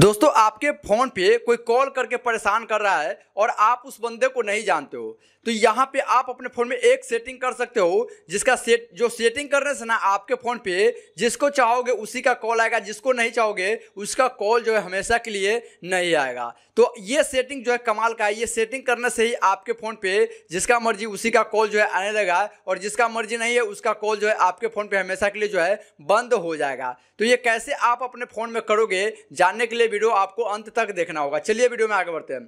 दोस्तों आपके फ़ोन पे कोई कॉल करके परेशान कर रहा है और आप उस बंदे को नहीं जानते हो तो यहाँ पे आप अपने फ़ोन में एक सेटिंग कर सकते हो जिसका सेट जो सेटिंग करने से ना आपके फ़ोन पे जिसको चाहोगे उसी का कॉल आएगा जिसको नहीं चाहोगे उसका कॉल जो है हमेशा के लिए नहीं आएगा तो ये सेटिंग जो है कमाल का है ये सेटिंग करने से ही आपके फ़ोन पे जिसका मर्जी उसी का कॉल जो है आने लगा और जिसका मर्जी नहीं है उसका कॉल जो है आपके फ़ोन पर हमेशा के लिए जो है बंद हो जाएगा तो ये कैसे आप अपने फ़ोन में करोगे जानने के लिए लिए वीडियो आपको अंत तक देखना होगा चलिए वीडियो में आगे बढ़ते हैं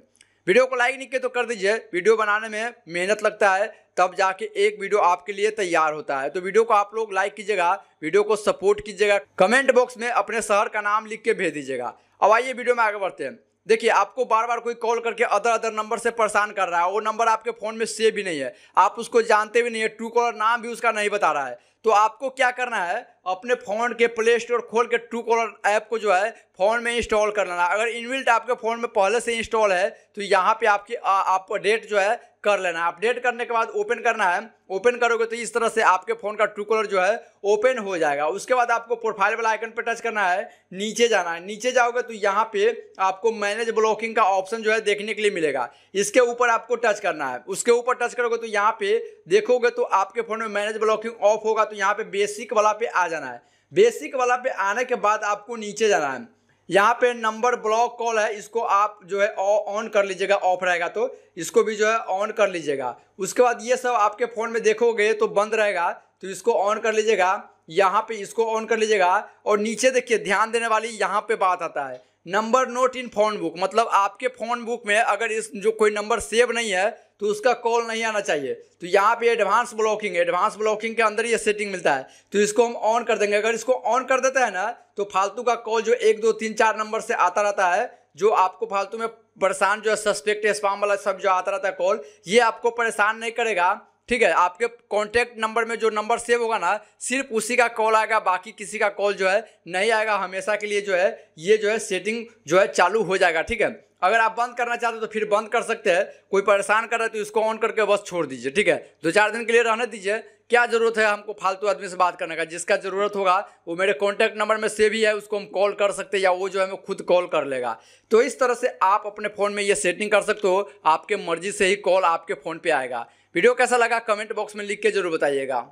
वीडियो को लाइक नहीं किया तो कर दीजिए वीडियो बनाने में मेहनत लगता है तब जाके एक वीडियो आपके लिए तैयार होता है तो वीडियो को आप लोग लाइक कीजिएगा वीडियो को सपोर्ट कीजिएगा कमेंट बॉक्स में अपने शहर का नाम लिख के भेज दीजिएगा अब आइए वीडियो में आगे बढ़ते हैं देखिए आपको बार बार कोई कॉल करके अदर अदर नंबर से परेशान कर रहा है वो नंबर आपके फ़ोन में सेव भी नहीं है आप उसको जानते भी नहीं है ट्रू कॉलर नाम भी उसका नहीं बता रहा है तो आपको क्या करना है अपने फ़ोन के प्ले स्टोर खोल के ट्रू कॉलर ऐप को जो है फ़ोन में इंस्टॉल कर लेना अगर इनविल्ट आपके फ़ोन में पहले से इंस्टॉल है तो यहाँ पे आपकी आप अपडेट जो है कर लेना अपडेट करने के बाद ओपन करना है ओपन करोगे तो इस तरह से आपके फ़ोन का ट्रू कॉलर जो है ओपन हो जाएगा उसके बाद आपको प्रोफाइल वाला आइकन पर टच करना है नीचे जाना है नीचे जाओगे तो यहाँ पे आपको मैनेज ब्लॉकिंग का ऑप्शन जो है देखने के लिए मिलेगा इसके ऊपर आपको टच करना है उसके ऊपर टच करोगे तो यहाँ पे देखोगे तो आपके फ़ोन में मैनेज ब्लॉकिंग ऑफ होगा तो यहाँ पे बेसिक वाला पे आ जाना है बेसिक वाला पे आने के बाद आपको नीचे जाना है यहाँ पे नंबर ब्लॉक कॉल है इसको आप जो है ऑन कर लीजिएगा ऑफ रहेगा तो इसको भी जो है ऑन कर लीजिएगा उसके बाद ये सब आपके फ़ोन में देखोगे तो बंद रहेगा तो इसको ऑन कर लीजिएगा यहाँ पे इसको ऑन कर लीजिएगा और नीचे देखिए ध्यान देने वाली यहाँ पे बात आता है number note in phone book मतलब आपके फोन बुक में अगर इस जो कोई नंबर सेव नहीं है तो उसका कॉल नहीं आना चाहिए तो यहाँ पे एडवांस ब्लॉकिंग एडवांस ब्लॉकिंग के अंदर ये सेटिंग मिलता है तो इसको हम ऑन कर देंगे अगर इसको ऑन कर देते हैं ना तो फालतू का कॉल जो एक दो तीन चार नंबर से आता रहता है जो आपको फालतू में परेशान जो है सस्पेक्ट स्पाम वाला सब जो आता रहता है कॉल ये आपको परेशान नहीं करेगा ठीक है आपके कॉन्टैक्ट नंबर में जो नंबर सेव होगा ना सिर्फ उसी का कॉल आएगा बाकी किसी का कॉल जो है नहीं आएगा हमेशा के लिए जो है ये जो है सेटिंग जो है चालू हो जाएगा ठीक है अगर आप बंद करना चाहते हो तो फिर बंद कर सकते हैं कोई परेशान कर रहा है तो इसको ऑन करके बस छोड़ दीजिए ठीक है दो चार दिन के लिए रहने दीजिए क्या ज़रूरत है हमको फालतू आदमी से बात करने का जिसका ज़रूरत होगा वो मेरे कॉन्टैक्ट नंबर में सेव ही है उसको हम कॉल कर सकते हैं या वो जो है वो खुद कॉल कर लेगा तो इस तरह से आप अपने फ़ोन में ये सेटिंग कर सकते हो आपके मर्जी से ही कॉल आपके फ़ोन पर आएगा वीडियो कैसा लगा कमेंट बॉक्स में लिख के ज़रूर बताइएगा